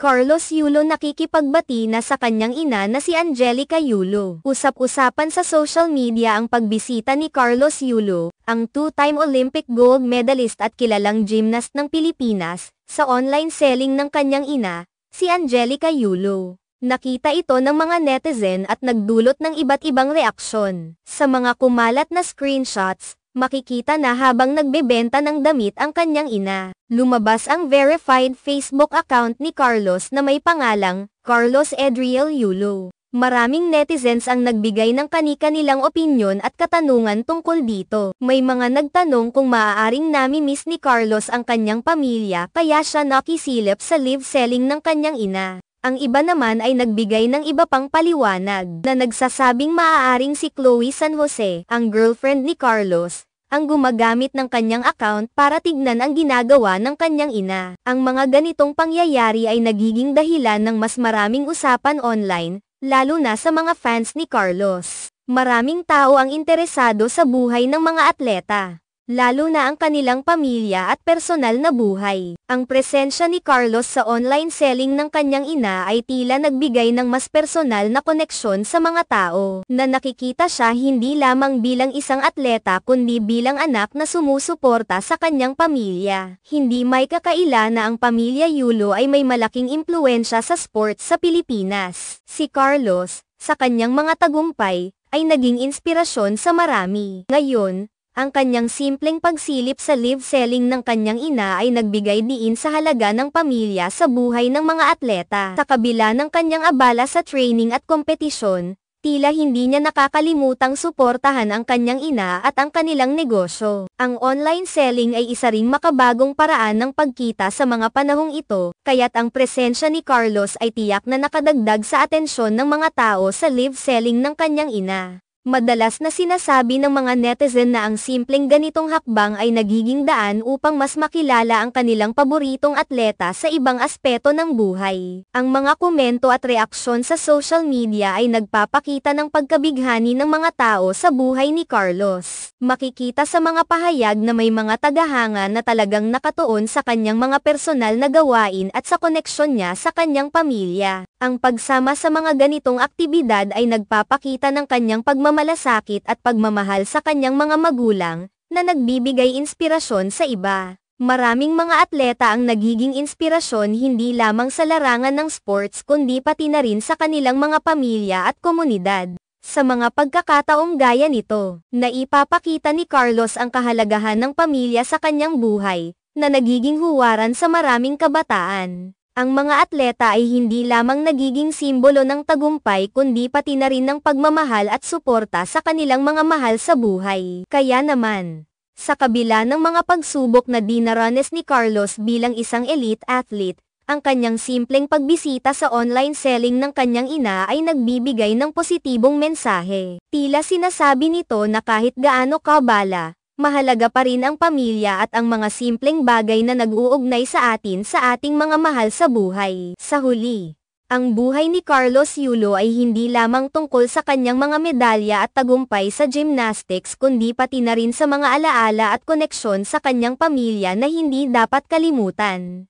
Carlos Yulo nakikipagbati na sa kanyang ina na si Angelica Yulo. Usap-usapan sa social media ang pagbisita ni Carlos Yulo, ang two-time Olympic gold medalist at kilalang gymnast ng Pilipinas, sa online selling ng kanyang ina, si Angelica Yulo. Nakita ito ng mga netizen at nagdulot ng iba't ibang reaksyon. Sa mga kumalat na screenshots, Makikita na habang nagbebenta ng damit ang kanyang ina. Lumabas ang verified Facebook account ni Carlos na may pangalang, Carlos Edriel Yulo. Maraming netizens ang nagbigay ng kani-kanilang opinyon at katanungan tungkol dito. May mga nagtanong kung maaaring nami-miss ni Carlos ang kanyang pamilya kaya siya nakisilip sa live selling ng kanyang ina. Ang iba naman ay nagbigay ng iba pang paliwanag na nagsasabing maaaring si Chloe San Jose, ang girlfriend ni Carlos, ang gumagamit ng kanyang account para tignan ang ginagawa ng kanyang ina. Ang mga ganitong pangyayari ay nagiging dahilan ng mas maraming usapan online, lalo na sa mga fans ni Carlos. Maraming tao ang interesado sa buhay ng mga atleta lalo na ang kanilang pamilya at personal na buhay. Ang presensya ni Carlos sa online selling ng kanyang ina ay tila nagbigay ng mas personal na koneksyon sa mga tao, na nakikita siya hindi lamang bilang isang atleta kundi bilang anak na sumusuporta sa kanyang pamilya. Hindi may kakaila na ang pamilya Yulo ay may malaking impluensya sa sports sa Pilipinas. Si Carlos, sa kanyang mga tagumpay, ay naging inspirasyon sa marami. Ngayon, ang kanyang simpleng pagsilip sa live selling ng kanyang ina ay nagbigay diin sa halaga ng pamilya sa buhay ng mga atleta. Sa kabila ng kanyang abala sa training at kompetisyon, tila hindi niya nakakalimutang suportahan ang kanyang ina at ang kanilang negosyo. Ang online selling ay isa ring makabagong paraan ng pagkita sa mga panahong ito, kaya't ang presensya ni Carlos ay tiyak na nakadagdag sa atensyon ng mga tao sa live selling ng kanyang ina. Madalas na sinasabi ng mga netizen na ang simpleng ganitong hakbang ay nagiging daan upang mas makilala ang kanilang paboritong atleta sa ibang aspeto ng buhay. Ang mga komento at reaksyon sa social media ay nagpapakita ng pagkabighani ng mga tao sa buhay ni Carlos. Makikita sa mga pahayag na may mga tagahanga na talagang nakatuon sa kanyang mga personal na gawain at sa koneksyon niya sa kanyang pamilya. Ang pagsama sa mga ganitong aktibidad ay nagpapakita ng kanyang pagmamahal pagmamalasakit at pagmamahal sa kanyang mga magulang, na nagbibigay inspirasyon sa iba. Maraming mga atleta ang nagiging inspirasyon hindi lamang sa larangan ng sports kundi pati na rin sa kanilang mga pamilya at komunidad. Sa mga pagkakataong gaya nito, naipapakita ni Carlos ang kahalagahan ng pamilya sa kanyang buhay, na nagiging huwaran sa maraming kabataan ang mga atleta ay hindi lamang nagiging simbolo ng tagumpay kundi pati na rin ng pagmamahal at suporta sa kanilang mga mahal sa buhay. Kaya naman, sa kabila ng mga pagsubok na dinaranas ni Carlos bilang isang elite athlete, ang kanyang simpleng pagbisita sa online selling ng kanyang ina ay nagbibigay ng positibong mensahe. Tila sinasabi nito na kahit gaano kabala, mahalaga pa rin ang pamilya at ang mga simpleng bagay na nag-uugnay sa atin sa ating mga mahal sa buhay. Sa huli, ang buhay ni Carlos Yulo ay hindi lamang tungkol sa kanyang mga medalya at tagumpay sa gymnastics kundi pati na rin sa mga alaala at koneksyon sa kanyang pamilya na hindi dapat kalimutan.